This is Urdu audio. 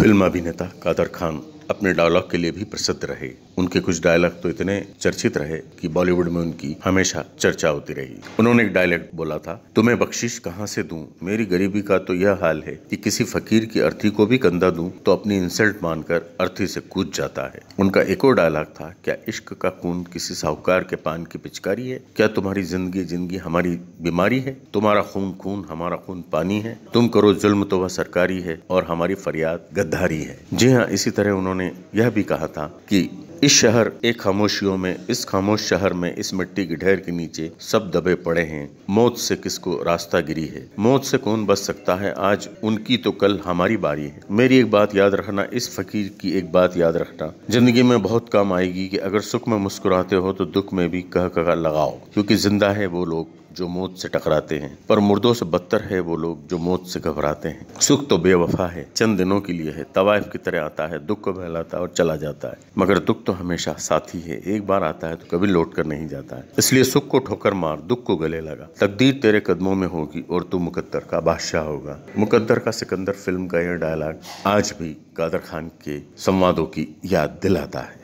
فلم ابھینیتا قادر خان اپنے ڈائلاگ کے لیے بھی پرسد رہے ان کے کچھ ڈائلاگ تو اتنے چرچت رہے کہ بالی ووڈ میں ان کی ہمیشہ چرچا ہوتی رہی انہوں نے ایک بولا تھا تمہیں بخشش کہاں سے دوں میری غریبی کا تو یہ حال ہے کہ کسی فقیر کی ارتھی کو بھی کندھا دوں تو اپنی انسلٹ مان کر ارتھی سے کود جاتا ہے ان کا ایک اور ڈائلاگ تھا کیا عشق کا خون کسی ساہوکار کے پان کی پچکاری ہے کیا تمہاری زندگی زندگی ہماری بیماری ہے تمہارا خون خون ہمارا خون پانی ہے تم کرو ظلم تو وہ سرکاری ہے اور ہماری فریاد گداری ہے جی ہاں اسی طرح انہوں نے نے یہ بھی کہا تھا کہ اس شہر ایک خاموشیوں میں اس خاموش شہر میں اس مٹی کی ڈھیر کے نیچے سب دبے پڑے ہیں موت سے کس کو راستہ گری ہے موت سے کون بچ سکتا ہے آج ان کی تو کل ہماری باری ہے میری ایک بات یاد رکھنا اس فقیر کی ایک بات یاد رکھنا زندگی میں بہت کام آئے گی کہ اگر سکھ میں مسکراتے ہو تو دکھ میں بھی کہہ کہہ لگاؤ کیونکہ زندہ ہے وہ لوگ جو موت سے ٹکراتے ہیں پر مردوں سے بدتر ہے وہ لوگ جو موت سے گھبراتے ہیں سکھ تو بے وفا ہے چند دنوں کے لیے ہے طوائف کی طرح آتا ہے دکھ کو بہلاتا ہے اور چلا جاتا ہے مگر دکھ تو ہمیشہ ساتھی ہے ایک بار آتا ہے تو کبھی لوٹ کر نہیں جاتا ہے اس لیے سکھ کو ٹھوکر مار دکھ کو گلے لگا تقدیر تیرے قدموں میں ہوگی اور تو مقدر کا بادشاہ ہوگا مقدر کا سکندر فلم کا یہ ڈائلاگ آج بھی قادر خان کے سموادوں کی یاد دلاتا ہے